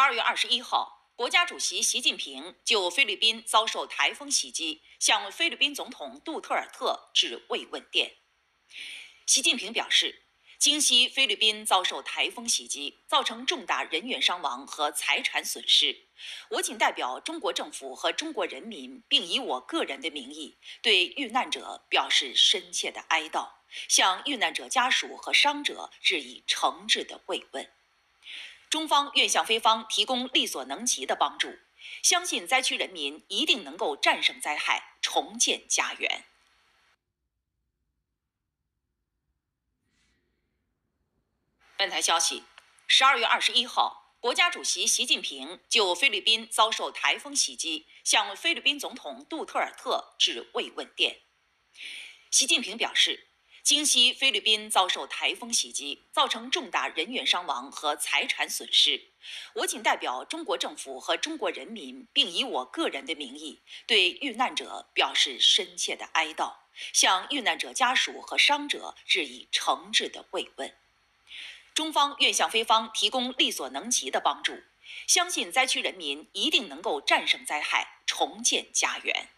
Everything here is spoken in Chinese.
二月二十一号，国家主席习近平就菲律宾遭受台风袭击，向菲律宾总统杜特尔特致慰问电。习近平表示，今夕菲律宾遭受台风袭击，造成重大人员伤亡和财产损失，我谨代表中国政府和中国人民，并以我个人的名义，对遇难者表示深切的哀悼，向遇难者家属和伤者致以诚挚的慰问。中方愿向菲方提供力所能及的帮助，相信灾区人民一定能够战胜灾害，重建家园。本台消息：十二月二十一号，国家主席习近平就菲律宾遭受台风袭击，向菲律宾总统杜特尔特致慰问电。习近平表示。今夕，菲律宾遭受台风袭击，造成重大人员伤亡和财产损失。我谨代表中国政府和中国人民，并以我个人的名义，对遇难者表示深切的哀悼，向遇难者家属和伤者致以诚挚的慰问。中方愿向菲方提供力所能及的帮助，相信灾区人民一定能够战胜灾害，重建家园。